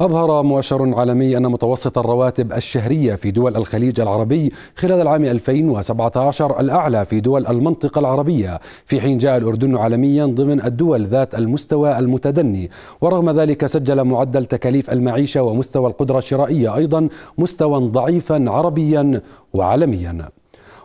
أظهر مؤشر عالمي أن متوسط الرواتب الشهرية في دول الخليج العربي خلال العام 2017 الأعلى في دول المنطقة العربية في حين جاء الأردن عالميا ضمن الدول ذات المستوى المتدني ورغم ذلك سجل معدل تكاليف المعيشة ومستوى القدرة الشرائية أيضا مستوى ضعيفا عربيا وعالميا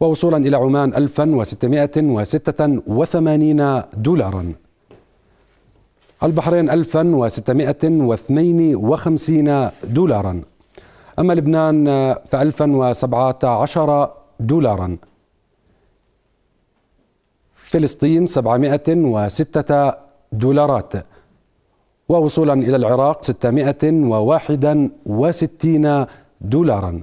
ووصولا إلى عمان 1686 دولارا البحرين 1652 دولارا أما لبنان ف 1017 دولارا فلسطين 706 دولارات ووصولا إلى العراق 661 دولارا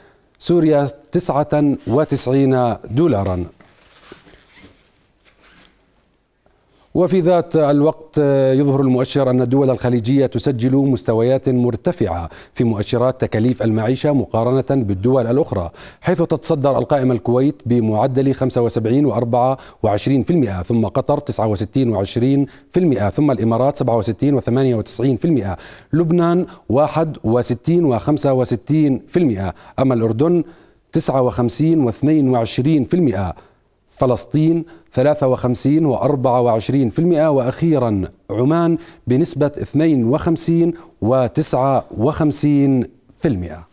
سوريا 99 دولارا وفي ذات الوقت يظهر المؤشر أن الدول الخليجية تسجل مستويات مرتفعة في مؤشرات تكاليف المعيشة مقارنة بالدول الأخرى حيث تتصدر القائمة الكويت بمعدل 75 و24% ثم قطر 69 و20% ثم الإمارات 67 و98% لبنان 61 و65% أما الأردن 59 و22% فلسطين 53 و 24% وأخيرا عمان بنسبة 52 و 59%